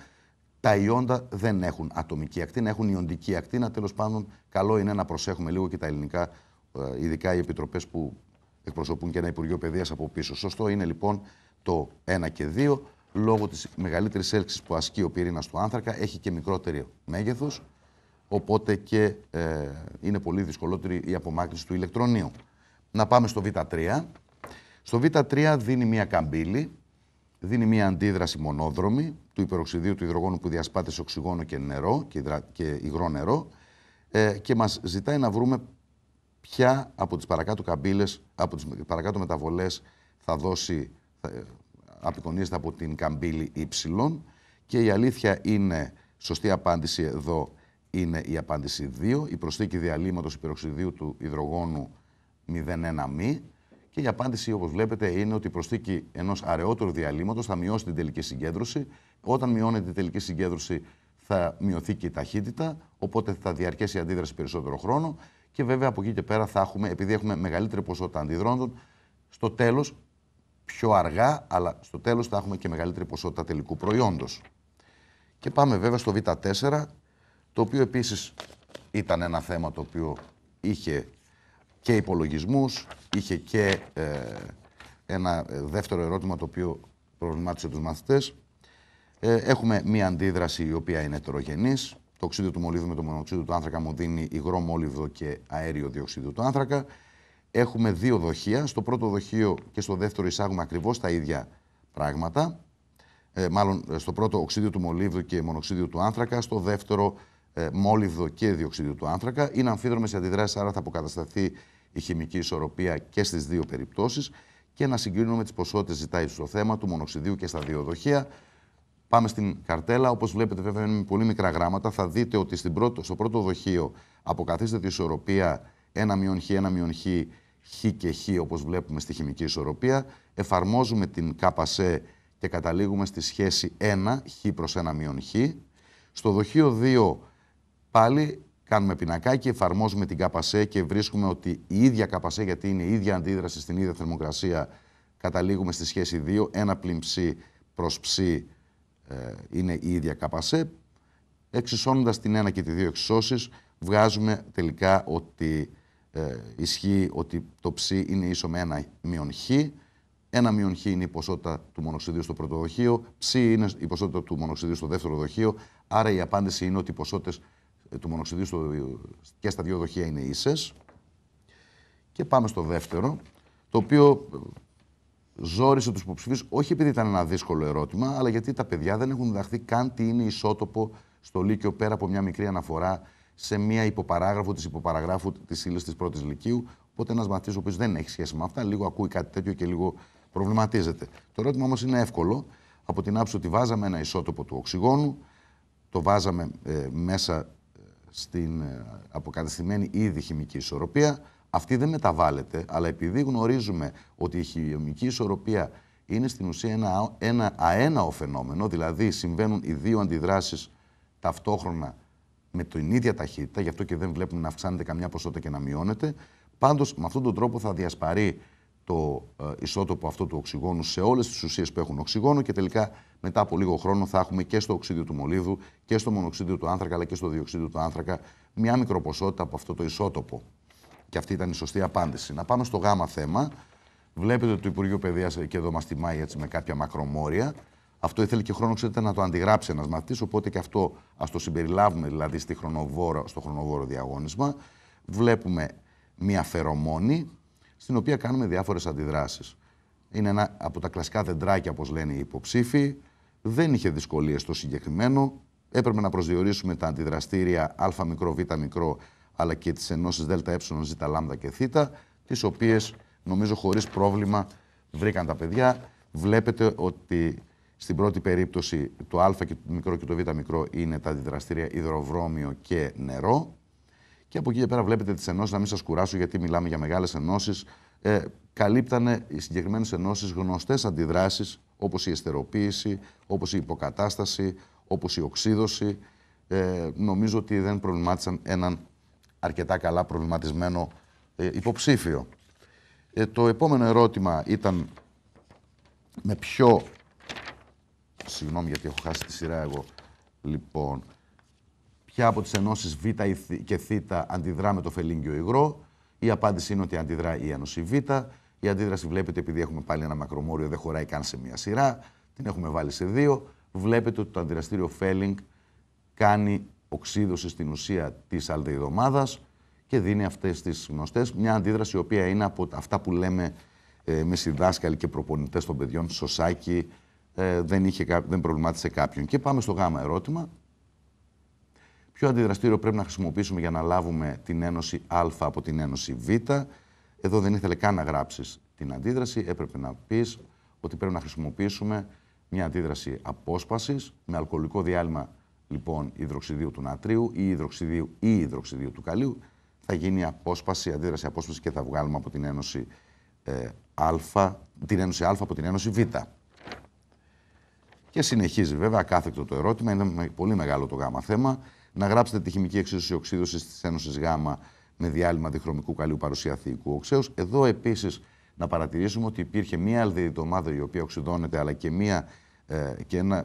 τα ιόντα δεν έχουν ατομική ακτίνα, έχουν ιοντική ακτίνα. Τέλος πάντων, καλό είναι να προσέχουμε λίγο και τα ελληνικά, ε, ειδικά οι επιτροπές που εκπροσωπούν και ένα Υπουργείο Παιδείας από πίσω. Σωστό είναι λοιπόν το 1 και 2 λόγω της μεγαλύτερης έλξης που ασκεί ο πυρήνας του άνθρακα, έχει και μικρότερο μέγεθος. Οπότε και ε, είναι πολύ δυσκολότερη η απομάκρυνση του ηλεκτρονίου. Να πάμε στο Β3. Στο Β3 δίνει μία καμπύλη, δίνει μία αντίδραση μονόδρομη του υπεροξιδίου του υδρογόνου που διασπάται σε οξυγόνο και νερό και, και υγρό νερό ε, και μας ζητάει να βρούμε ποια από τις παρακάτω καμπύλες, από τις παρακάτω μεταβολές θα δώσει, απεικονίζεται από την καμπύλη Y και η αλήθεια είναι, σωστή απάντηση εδώ είναι η απάντηση 2, η προσθήκη διαλύματος υπεροξιδίου του υδρογόνου 01 και η απάντηση όπως βλέπετε είναι ότι η προσθήκη ενός αραιότερου διαλύματος θα μειώσει την τελική συγκέντρωση. Όταν μειώνεται η τελική συγκέντρωση θα μειωθεί και η ταχύτητα, οπότε θα διαρκέσει η αντίδραση περισσότερο χρόνο και βέβαια από εκεί και πέρα θα έχουμε, επειδή έχουμε μεγαλύτερη ποσότητα αντιδρόντων, στο τέλος πιο αργά, αλλά στο τέλος θα έχουμε και μεγαλύτερη ποσότητα τελικού προϊόντος. Και πάμε βέβαια στο Β4, το οποίο επίσης ήταν ένα θέμα το οποίο είχε και υπολογισμούς, είχε και ε, ένα ε, δεύτερο ερώτημα το οποίο προβλημάτισε τους μαθητές. Ε, έχουμε μία αντίδραση η οποία είναι ετερογενής. Το οξύδιο του μολύβδου με το μονοξύδιο του άνθρακα μου δίνει υγρό μόλυβδο και αέριο διοξύδιο του άνθρακα έχουμε δύο δοχεία. Στο πρώτο δοχείο και στο δεύτερο εισάγουμε ακριβώς τα ίδια πράγματα. Ε, μάλλον ε, στο πρώτο οξύδιο του μολύβδου και μονοξύδιο του άνθρακα, στο δεύτερο ε, και διοξίδιο του άνθρακα. Είναι αμφίδρομες οι αντιδρασει άρα θα αποκατασταθεί η χημική ισορροπία και στις δύο περιπτώσεις. και να συγκρίνουμε τις ποσότητες ζητάει στο θέμα του μονοξιδίου και στα δύο δοχεία. Πάμε στην καρτέλα. Όπως βλέπετε, βέβαια, είναι πολύ μικρά γράμματα. Θα δείτε ότι στην πρώτο, στο πρώτο δοχείο αποκαθίσταται η ισορροπία 1 1 μειον χ χ και χ όπως βλέπουμε στη χημική ισορροπία, εφαρμόζουμε την ΚΣ και καταλήγουμε στη σχέση 1, χ προς 1 μείον χ. Στο δοχείο 2 πάλι κάνουμε πινακάκι, εφαρμόζουμε την ΚΣ και βρίσκουμε ότι η ίδια ΚΣ, γιατί είναι η ίδια αντίδραση στην ίδια θερμοκρασία, καταλήγουμε στη σχέση 2, 1 πλην ψ προς ψ ε, είναι η ίδια ΚΣ. Εξισώνοντας την 1 και τη 2 εξισώσεις, βγάζουμε τελικά ότι ε, ισχύει ότι το ψ είναι ίσο με ένα μειον χ. Ένα μειον χ είναι η ποσότητα του μονοξιδίου στο πρώτο δοχείο, ψ είναι η ποσότητα του μονοξιδίου στο δεύτερο δοχείο. Άρα η απάντηση είναι ότι οι ποσότητες ε, του μονοξιδίου στο, και στα δύο δοχεία είναι ίσες. Και πάμε στο δεύτερο, το οποίο ε, ζόρισε τους υποψηφίους όχι επειδή ήταν ένα δύσκολο ερώτημα, αλλά γιατί τα παιδιά δεν έχουν διδαχθεί καν τι είναι ισότοπο στο Λύκειο πέρα από μια μικρή αναφορά σε μία υποπαράγραφο της υποπαραγράφου της ύλης της πρώτης λυκείου. Οπότε ένας μαθητής ο οποίος δεν έχει σχέση με αυτά, λίγο ακούει κάτι τέτοιο και λίγο προβληματίζεται. Το ερώτημα όμως είναι εύκολο. Από την άψη ότι βάζαμε ένα ισότοπο του οξυγόνου, το βάζαμε ε, μέσα ε, στην ε, αποκατεστημένη ήδη χημική ισορροπία. Αυτή δεν μεταβάλλεται, αλλά επειδή γνωρίζουμε ότι η χημική ισορροπία είναι στην ουσία ένα, ένα αέναο φαινόμενο, δηλαδή συμβαίνουν οι δύο αντιδράσεις ταυτόχρονα με την ίδια ταχύτητα, γι' αυτό και δεν βλέπουμε να αυξάνεται καμιά ποσότητα και να μειώνεται. Πάντως, με αυτόν τον τρόπο θα διασπαρεί το ε, ισότοπο αυτό του οξυγόνου σε όλες τις ουσίες που έχουν οξυγόνο και τελικά μετά από λίγο χρόνο θα έχουμε και στο οξύδιο του μολύδου και στο μονοξύδιο του άνθρακα αλλά και στο διοξύδιο του άνθρακα μια μικροποσότητα από αυτό το ισότοπο. Και αυτή ήταν η σωστή απάντηση. Να πάμε στο γάμα θέμα. Βλέπετε ότι το Υπουργείο Παιδείας και εδώ μας τιμάει με κάποια μακρομόρια. Αυτό ήθελε και χρόνο, ξέρετε, να το αντιγράψει ένας μαθητής. Οπότε και αυτό ας το συμπεριλάβουμε δηλαδή στη χρονοβόρο, στο χρονοβόρο διαγώνισμα. Βλέπουμε μία φερομόνη, στην οποία κάνουμε διάφορες αντιδράσεις. Είναι ένα από τα κλασικά δεντράκια, όπως λένε οι υποψήφοι. Δεν είχε δυσκολίες το συγκεκριμένο. Έπρεπε να προσδιορίσουμε τα αντιδραστήρια α μικρό, β μικρό, αλλά και τις ενώσεις ΔΕΛΤΑ, ε, ζ, λ και θ, τις οποίες νομίζω χωρίς πρόβλημα βρήκαν τα παιδιά. Βλέπετε ότι στην πρώτη περίπτωση το α και το μικρό και το β μικρό είναι τα αντιδραστήρια υδροβρώμιο και νερό. Και από εκεί και πέρα βλέπετε τις ενώσεις, να μην σας κουράσω γιατί μιλάμε για μεγάλες ενώσεις. Ε, καλύπτανε οι συγκεκριμένες ενώσεις γνωστές αντιδράσεις όπως η εστεροποίηση, όπως η υποκατάσταση, όπως η οξύδωση. Ε, νομίζω ότι δεν προβλημάτισαν έναν αρκετά καλά προβληματισμένο ε, υποψήφιο. Ε, το επόμενο ερώτημα ήταν με ποιο Συγγνώμη γιατί έχω χάσει τη σειρά εγώ. Λοιπόν, ποια από τις ενώσεις Β και Θ αντιδρά με το φελίγγιο υγρό. Η απάντηση είναι ότι αντιδρά η ένωση Β. Η αντίδραση βλέπετε επειδή έχουμε πάλι ένα μακρομόριο, δεν χωράει καν σε μία σειρά. Την έχουμε βάλει σε δύο. Βλέπετε ότι το αντιδραστήριο Φέλινγκ κάνει οξύδωση στην ουσία της αλδεϊδομάδας και δίνει αυτές τις γνωστές. Μια αντίδραση η οποία είναι από αυτά που λέμε ε, με συνδάσκαλοι και προπονητές των παιδιών, σωσάκι, ε, δεν, είχε, δεν προβλημάτισε κάποιον. Και πάμε στο γάμα ερώτημα. Ποιο αντιδραστήριο πρέπει να χρησιμοποιήσουμε για να λάβουμε την ένωση Α από την ένωση Β. Εδώ δεν ήθελε καν να γράψεις την αντίδραση. Έπρεπε να πεις ότι πρέπει να χρησιμοποιήσουμε μια αντίδραση απόσπασης με αλκοολικό διάλειμμα λοιπόν υδροξιδίου του νατρίου ή υδροξιδίου ή υδροξιδίου του καλίου. Θα γίνει απόσπαση, αντίδραση απόσπασης και θα βγάλουμε από την ένωση ε, Α, την ένωση Α από την ένωση Β. Και συνεχίζει βέβαια κάθεκτο το ερώτημα, είναι πολύ μεγάλο το γάμα θέμα, να γράψετε τη χημική εξίσωση οξύδωση της Ένωσης Γ με διάλειμμα διχρωμικού καλλιού παρουσία θηϊκού οξέω. Εδώ επίσης να παρατηρήσουμε ότι υπήρχε μία αλδεϊτή η οποία οξυδώνεται, αλλά και μία, ε, και ένα,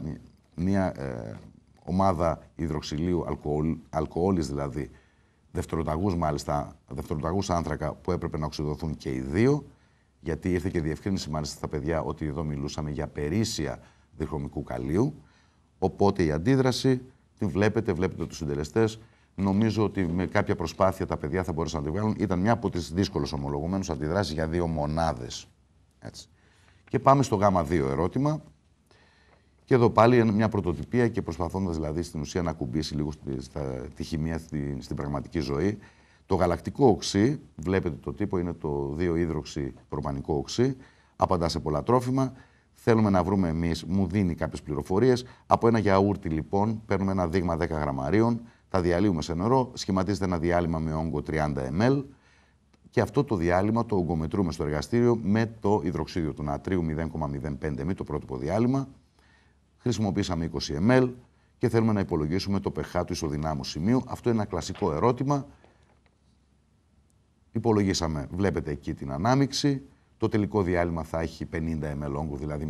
μία ε, ομάδα υδροξυλίου, αλκοόλ, αλκοόλης δηλαδή, δευτεροταγούς μάλιστα, δευτεροταγούς άνθρακα που έπρεπε να οξυδωθούν και οι δύο, γιατί ήρθε και διευκρίνηση μάλιστα στα παιδιά ότι εδώ μιλούσαμε για περίσσια διχρωμικού καλίου. Οπότε η αντίδραση την βλέπετε, βλέπετε τους συντελεστές. Νομίζω ότι με κάποια προσπάθεια τα παιδιά θα μπορούσαν να τη βγάλουν. Ήταν μια από τις δύσκολες ομολογουμένως αντιδράσεις για δύο μονάδες. Και πάμε στο ΓΑΜΑ 2 ερώτημα. Και εδώ πάλι μια πρωτοτυπία και προσπαθώντας δηλαδή στην ουσία να κουμπίσει λίγο στη, στα, τη χημεία στη, στην πραγματική ζωή. Το γαλακτικό οξύ, βλέπετε το τύπο, είναι το 2 υδροξι προπανικό οξύ, απαντά σε πολλά τρόφιμα θέλουμε να βρούμε εμείς, μου δίνει κάποιες πληροφορίες. Από ένα γιαούρτι, λοιπόν, παίρνουμε ένα δείγμα 10 γραμμαρίων, τα διαλύουμε σε νερό, σχηματίζεται ένα διάλειμμα με όγκο 30 ml και αυτό το διάλειμμα το ογκομετρούμε στο εργαστήριο με το υδροξίδιο του νατρίου 0,05 μη το πρότυπο διάλειμμα. Χρησιμοποίησαμε 20 ml και θέλουμε να υπολογίσουμε το pH του ισοδυνάμου σημείου. Αυτό είναι ένα κλασικό ερώτημα. Υπολογίσαμε, βλέπετε εκεί την ανάμειξη. Το τελικό διάλειμμα θα έχει 50 ml όγκου, δηλαδή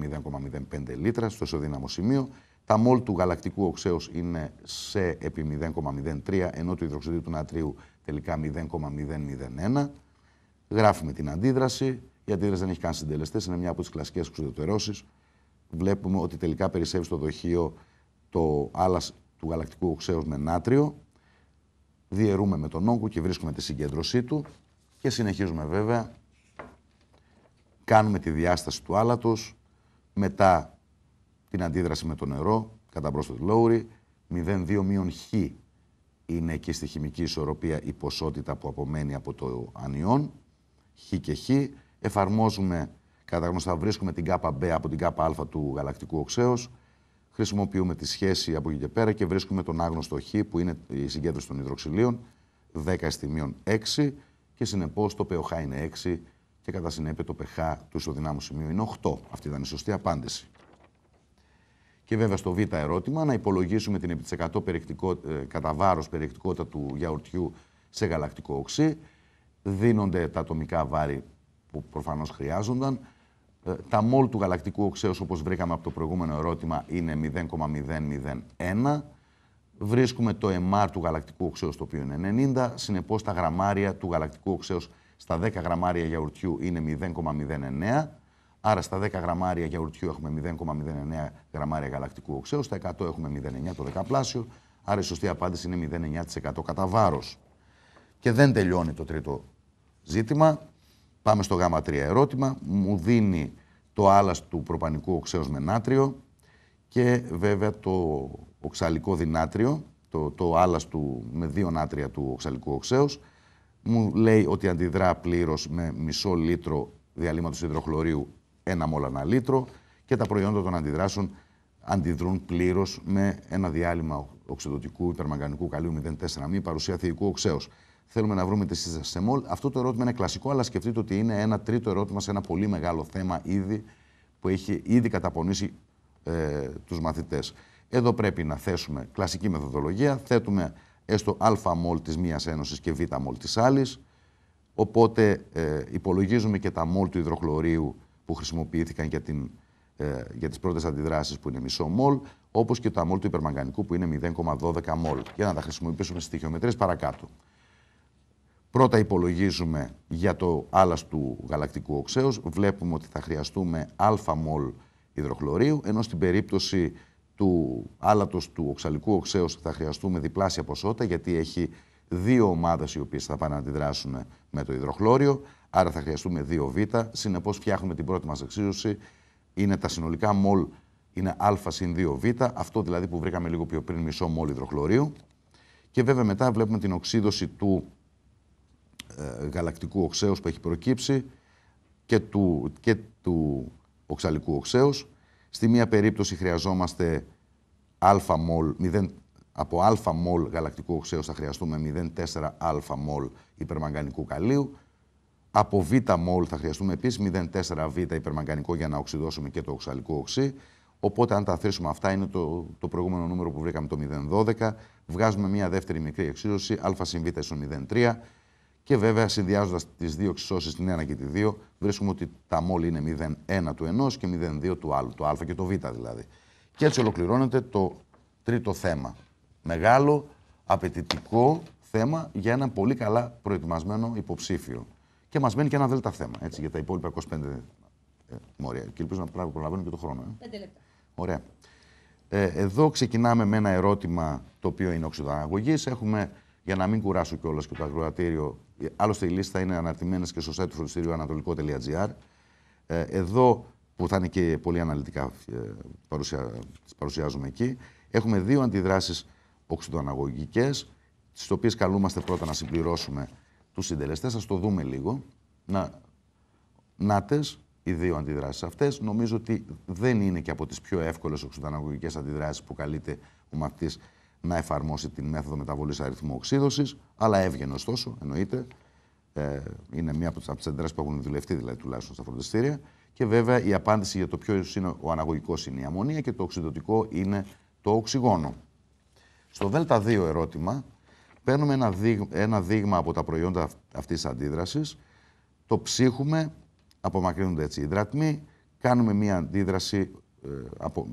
0,05 λίτρα στο ισοδύναμο σημείο. Τα μόλ του γαλακτικού οξέως είναι σε επί 0,03, ενώ του υδροξυδίου του νατρίου τελικά 0,001. Γράφουμε την αντίδραση. Η αντίδραση δεν έχει καν συντελεστές, είναι μια από τις κλασικές εξουδετερώσεις. Βλέπουμε ότι τελικά περισσεύει στο δοχείο το άλλα του γαλακτικού οξέως με νάτριο. Διαιρούμε με τον όγκο και βρίσκουμε τη συγκέντρωσή του. Και συνεχίζουμε βέβαια κάνουμε τη διάσταση του άλατος, μετά την αντίδραση με το νερό, κατά μπρος του Λόουρι, 0,2 μείον χ είναι εκεί στη χημική ισορροπία η ποσότητα που απομένει από το ανιόν, χ και χ, εφαρμόζουμε, κατά γνωστά βρίσκουμε την κάπα από την κάπα α του γαλακτικού οξέως, χρησιμοποιούμε τη σχέση από εκεί και πέρα και βρίσκουμε τον άγνωστο χ που είναι η συγκέντρωση των υδροξυλίων, 10 στη 6 και συνεπώς το pH είναι 6 και κατά συνέπεια το pH του ισοδυνάμου σημείου είναι 8. Αυτή ήταν η σωστή απάντηση. Και βέβαια στο β ερώτημα να υπολογίσουμε την επί περιεκτικό, ε, κατά βάρος περιεκτικότητα του γιαουρτιού σε γαλακτικό οξύ. Δίνονται τα ατομικά βάρη που προφανώς χρειάζονταν. Ε, τα μόλ του γαλακτικού οξέως, όπως βρήκαμε από το προηγούμενο ερώτημα, είναι 0,001. Βρίσκουμε το MR του γαλακτικού οξέως, το οποίο είναι 90. Συνεπώς, τα γραμμάρια του γαλακτικού οξέως στα 10 γραμμάρια γιαουρτιού είναι 0,09. Άρα στα 10 γραμμάρια γιαουρτιού έχουμε 0,09 γραμμάρια γαλακτικού οξέου, στα 100 έχουμε 0,9 το δεκαπλάσιο, άρα η σωστή απάντηση είναι 0,9% κατά βάρος. Και δεν τελειώνει το τρίτο ζήτημα. Πάμε στο γάμα 3 ερώτημα. Μου δίνει το άλας του προπανικού οξέως με νάτριο και βέβαια το οξαλικό δινάτριο, το, το του, με δύο νάτρια του οξαλικού οξέως μου λέει ότι αντιδρά πλήρως με μισό λίτρο διαλύματος υδροχλωρίου, ένα μόλ ανά λίτρο και τα προϊόντα των αντιδράσεων αντιδρούν πλήρως με ένα διάλειμμα οξυδοτικού υπερμαγκανικού καλίου 0,4 μη παρουσία θεϊκού οξέως. Θέλουμε να βρούμε τη σύσταση Αυτό το ερώτημα είναι κλασικό, αλλά σκεφτείτε ότι είναι ένα τρίτο ερώτημα σε ένα πολύ μεγάλο θέμα ήδη που έχει ήδη καταπονήσει ε, τους μαθητές. Εδώ πρέπει να θέσουμε κλασική μεθοδολογία, θέτουμε έστω α μόλ της μίας ένωσης και β μόλ της άλλης. Οπότε ε, υπολογίζουμε και τα μόλ του υδροχλωρίου που χρησιμοποιήθηκαν για, την, ε, για τις πρώτες αντιδράσεις που είναι μισό μόλ, όπως και τα μόλ του υπερμαγκανικού που είναι 0,12 μόλ, για να τα χρησιμοποιήσουμε στις στοιχειομετρίες παρακάτω. Πρώτα υπολογίζουμε για το άλλας του γαλακτικού οξέως, βλέπουμε ότι θα χρειαστούμε α μόλ υδροχλωρίου, ενώ στην περίπτωση του άλατος του οξαλικού οξέως θα χρειαστούμε διπλάσια ποσότητα γιατί έχει δύο ομάδες οι οποίες θα πάνε να αντιδράσουν με το υδροχλώριο, άρα θα χρειαστούμε δύο β. Συνεπώς φτιάχνουμε την πρώτη μας εξίσωση, είναι τα συνολικά μολ είναι α συν 2 β, αυτό δηλαδή που βρήκαμε λίγο πιο πριν μισό μόλ υδροχλωρίου. Και βέβαια μετά βλέπουμε την οξύδωση του ε, γαλακτικού οξέως που έχει προκύψει και του, και του οξαλικού οξέως Στη μία περίπτωση χρειαζόμαστε αλφα μολ, από αλφα μολ γαλακτικού οξέως, θα χρειαστούμε 0,4 αλφα μολ υπερμαγκανικού καλίου. Από β μολ θα χρειαστούμε επίσης 0,4 β υπερμαγκανικό για να οξυδώσουμε και το οξαλικό οξύ. Οπότε αν τα αφήσουμε αυτά είναι το, το προηγούμενο νούμερο που βρήκαμε το 0,12. Βγάζουμε μια δεύτερη μικρή εξίσωση, α συν β 0,3 και βέβαια, συνδυάζοντας τις δύο εξισώσεις, την ένα και τη 2, βρίσκουμε ότι τα μόλι είναι 0,1 του ενός και 0,2 του άλλου, το α και το β δηλαδή. Και έτσι ολοκληρώνεται το τρίτο θέμα. Μεγάλο, απαιτητικό θέμα για ένα πολύ καλά προετοιμασμένο υποψήφιο. Και μας μένει και ένα δέλτα θέμα έτσι, για τα υπόλοιπα 25 ε, μόρια. Και ελπίζω να προλαβαίνω και το χρόνο. Ε. 5 λεπτά. Ωραία. Ε, εδώ ξεκινάμε με ένα ερώτημα το οποίο είναι οξυδαγωγή. Έχουμε, για να μην κουράσω κιόλας και το ακροατήριο, Άλλωστε η λίστα είναι αναρτημένες και στο site του φροντιστήριου ανατολικό.gr. Ε, εδώ που θα είναι και πολύ αναλυτικά ε, παρουσιάζουμε εκεί. Έχουμε δύο αντιδράσεις οξυδοαναγωγικές, τις οποίες καλούμαστε πρώτα να συμπληρώσουμε τους συντελεστές. Ας το δούμε λίγο. Να, νάτες, οι δύο αντιδράσεις αυτές. Νομίζω ότι δεν είναι και από τις πιο εύκολες οξυδοαναγωγικές αντιδράσεις που καλείται ο μαθητής να εφαρμόσει την μέθοδο μεταβολής αριθμού οξύδωσης, αλλά έβγαινε ωστόσο, εννοείται. Ε, είναι μία από τις εντρέ που έχουν δουλευτεί δηλαδή τουλάχιστον στα φροντιστήρια. Και βέβαια η απάντηση για το ποιο είναι ο αναγωγικός είναι η αμμονία και το οξυδωτικό είναι το οξυγόνο. Στο Δέλτα 2 ερώτημα, παίρνουμε ένα, δείγμα, ένα δείγμα από τα προϊόντα αυτής της αντίδρασης, το ψύχουμε, απομακρύνονται έτσι οι υδρατμοί, κάνουμε μία αντίδραση ε, από,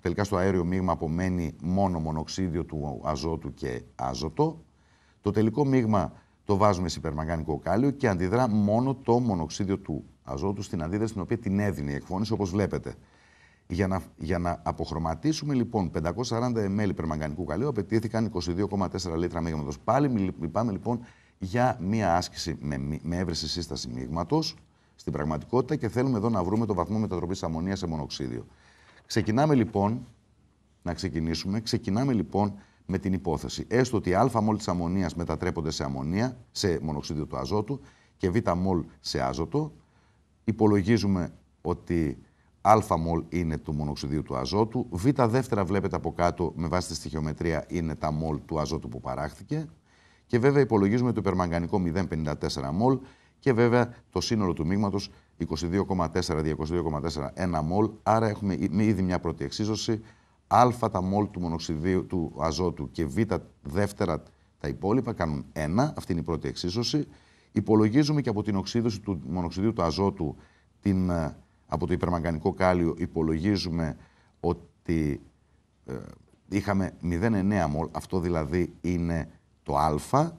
τελικά στο αέριο μείγμα απομένει μόνο μονοξίδιο του αζότου και άζωτο. Το τελικό μείγμα το βάζουμε σε υπερμαγκάνικο κάλιο και αντιδρά μόνο το μονοξίδιο του αζότου στην αντίδραση στην οποία την έδινε η εκφώνηση όπως βλέπετε. Για να, για να αποχρωματίσουμε λοιπόν 540 ml υπερμαγκανικού καλίου απαιτήθηκαν 22,4 λίτρα μείγματος. Πάλι πάμε λοιπόν για μία άσκηση με, με έβρεση σύσταση μείγματος στην πραγματικότητα και θέλουμε εδώ να βρούμε το βαθμό μετατροπής αμμονίας σε μονοξίδιο. Ξεκινάμε λοιπόν, να ξεκινήσουμε, ξεκινάμε λοιπόν με την υπόθεση. Έστω ότι α μολ της αμμονίας μετατρέπονται σε αμμονία, σε μονοξίδιο του αζότου και β μολ σε άζωτο. Υπολογίζουμε ότι α μολ είναι του μονοξιδίου του αζότου, β δεύτερα βλέπετε από κάτω με βάση τη στοιχειομετρία είναι τα μολ του αζότου που παράχθηκε και βέβαια υπολογίζουμε το υπερμαγκανικό 0,54 μολ και βέβαια το σύνολο του μείγματος 22,4, 22,4 ένα μολ. Άρα έχουμε ήδη μια πρώτη εξίσωση. Α τα μολ του μονοξιδίου του αζότου και Β δεύτερα τα υπόλοιπα κάνουν ένα, Αυτή είναι η πρώτη εξίσωση. Υπολογίζουμε και από την οξύδωση του μονοξιδίου του αζότου την, ε, από το υπερμαγκανικό κάλιο υπολογίζουμε ότι ε, είχαμε 0,9 μολ. Αυτό δηλαδή είναι το α.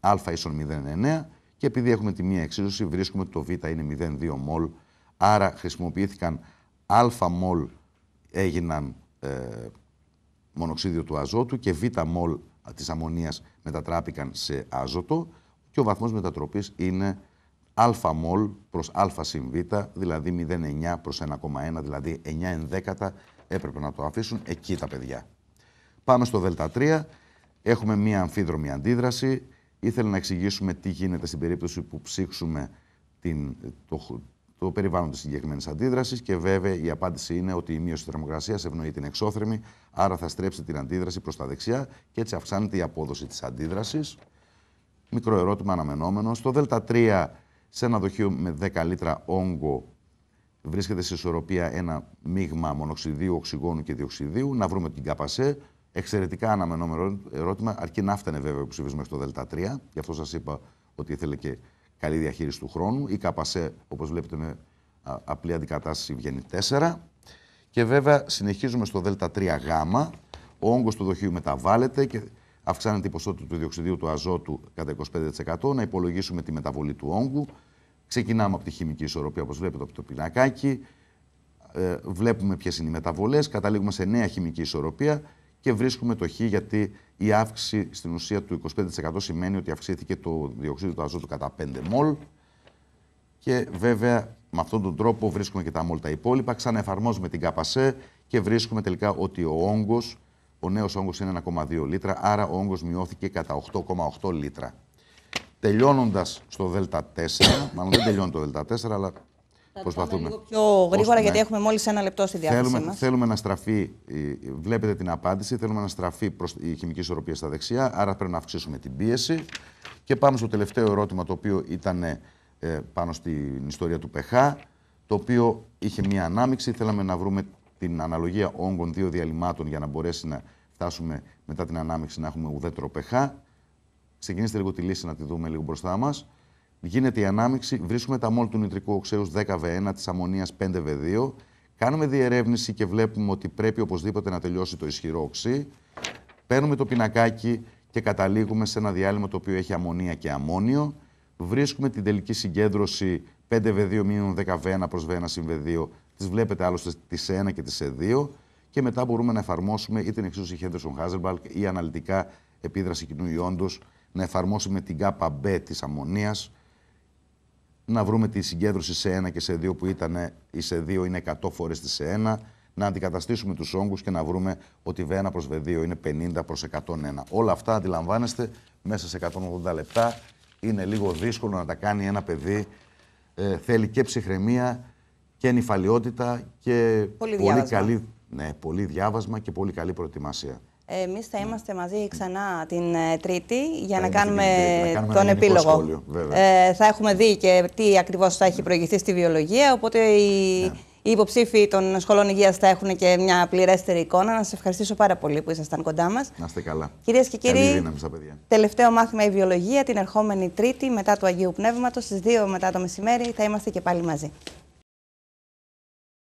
Α ίσον 0,9 και επειδή έχουμε τη μία εξίσωση, βρίσκουμε ότι το β είναι 0,2 μολ. Άρα χρησιμοποιήθηκαν α μολ έγιναν ε, μονοξίδιο του αζότου και β μολ της αμμονίας μετατράπηκαν σε άζωτο και ο βαθμός μετατροπής είναι α μολ προς α συν β, δηλαδή 0,9 προ 1,1, δηλαδή 9 ενδέκατα έπρεπε να το αφήσουν εκεί τα παιδιά. Πάμε στο Δ3. Έχουμε μία αμφίδρομη αντίδραση. Ήθελε να εξηγήσουμε τι γίνεται στην περίπτωση που ψήξουμε την, το, το περιβάλλον της συγκεκριμένης αντίδρασης και βέβαια η απάντηση είναι ότι η μείωση της θερμοκρασίας ευνοεί την εξώθρεμη, άρα θα στρέψει την αντίδραση προς τα δεξιά και έτσι αυξάνεται η απόδοση της αντίδρασης. Μικρό ερώτημα αναμενόμενο. Στο ΔΕΛΤΑ3, σε ένα δοχείο με 10 λίτρα όγκο, βρίσκεται σε ισορροπία ένα μείγμα μονοξιδίου, οξυγόνου και διοξιδίου. Να βρούμε την καπασέ. Εξαιρετικά αναμενόμενο ερώτημα, αρκεί να φτάνε βέβαια που ψηφίζουμε στο ΔΕΛΤΑ 3. Γι' αυτό σας είπα ότι ήθελε και καλή διαχείριση του χρόνου. Η ΚΑΠΑΣΕ, όπως βλέπετε, με απλή αντικατάσταση βγαίνει 4. Και βέβαια συνεχίζουμε στο ΔΕΛΤΑ 3 Γ. Ο όγκος του δοχείου μεταβάλλεται και αυξάνεται η ποσότητα του διοξιδίου του αζότου κατά 25%. Να υπολογίσουμε τη μεταβολή του όγκου. Ξεκινάμε από τη χημική ισορροπία, όπως βλέπετε από το πινακάκι. Ε, βλέπουμε ποιες είναι οι μεταβολές. Καταλήγουμε σε νέα χημική ισορροπία και βρίσκουμε το χ γιατί η αύξηση στην ουσία του 25% σημαίνει ότι αυξήθηκε το διοξείδιο του αζότου κατά 5 μολ και βέβαια με αυτόν τον τρόπο βρίσκουμε και τα μολ τα υπόλοιπα, ξαναεφαρμόζουμε την ΚΑΠΑΣΕ και βρίσκουμε τελικά ότι ο όγκος, ο νέος όγκος είναι 1,2 λίτρα, άρα ο όγκος μειώθηκε κατά 8,8 λίτρα. Τελειώνοντας στο ΔΕΛΤΑ 4, μάλλον δεν τελειώνει το ΔΕΛΤΑ 4, αλλά θα Προσπαθούμε. Λίγο πιο γρήγορα, ναι. γιατί έχουμε μόλις ένα λεπτό στη διάθεσή θέλουμε, μας. Θέλουμε να στραφεί, βλέπετε την απάντηση, θέλουμε να στραφεί προς η χημική ισορροπία στα δεξιά, άρα πρέπει να αυξήσουμε την πίεση. Και πάμε στο τελευταίο ερώτημα, το οποίο ήταν ε, πάνω στην ιστορία του ΠΕΧΑ, το οποίο είχε μία ανάμειξη. Θέλαμε να βρούμε την αναλογία όγκων δύο διαλυμάτων για να μπορέσει να φτάσουμε μετά την ανάμειξη να έχουμε ουδέτερο ΠΕΧΑ. Ξεκινήστε λίγο τη λύση να τη δούμε λίγο μπροστά μας γίνεται η ανάμειξη, βρίσκουμε τα μόλ του νητρικού οξέου 10V1, της αμμονίας 5V2, κάνουμε διερεύνηση και βλέπουμε ότι πρέπει οπωσδήποτε να τελειώσει το ισχυρό οξύ, παίρνουμε το πινακάκι και καταλήγουμε σε ένα διάλειμμα το οποίο έχει αμμονία και αμμόνιο, βρίσκουμε την τελική συγκέντρωση 5V2 10V1 προς V1 συν V2, τις βλέπετε άλλωστε τη σε 1 και τη σε 2, και μετά μπορούμε να εφαρμόσουμε ή την εξίσωση Henderson Hazelbalk ή αναλυτικά επίδραση κοινού ιόντος να εφαρμόσουμε την κάπα B της αμμονίας, να βρούμε τη συγκέντρωση σε ένα και σε δύο που ήταν ή σε δύο είναι 100 φορές τη σε ένα, να αντικαταστήσουμε τους όγκους και να βρούμε ότι V1 προς β 2 είναι 50 προ 101. Όλα αυτά αντιλαμβάνεστε μέσα σε 180 λεπτά. Είναι λίγο δύσκολο να τα κάνει ένα παιδί. Ε, θέλει και ψυχραιμία και νυφαλιότητα και πολύ, καλή ναι, πολύ διάβασμα και πολύ καλή προετοιμασία. Εμείς θα είμαστε μαζί ξανά την ε, Τρίτη για να κάνουμε, τον επίλογο. ε, θα έχουμε δει και τι ακριβώς θα έχει ναι. προηγηθεί στη βιολογία. Οπότε οι, ναι. οι υποψήφοι των σχολών υγείας θα έχουν και μια πληρέστερη εικόνα. Να σας ευχαριστήσω πάρα πολύ που ήσασταν κοντά μας. Να είστε καλά. Κυρίες και κύριοι, τελευταίο μάθημα η βιολογία την ερχόμενη Τρίτη μετά του Αγίου Πνεύματος στις 2 μετά το μεσημέρι θα είμαστε και πάλι μαζί.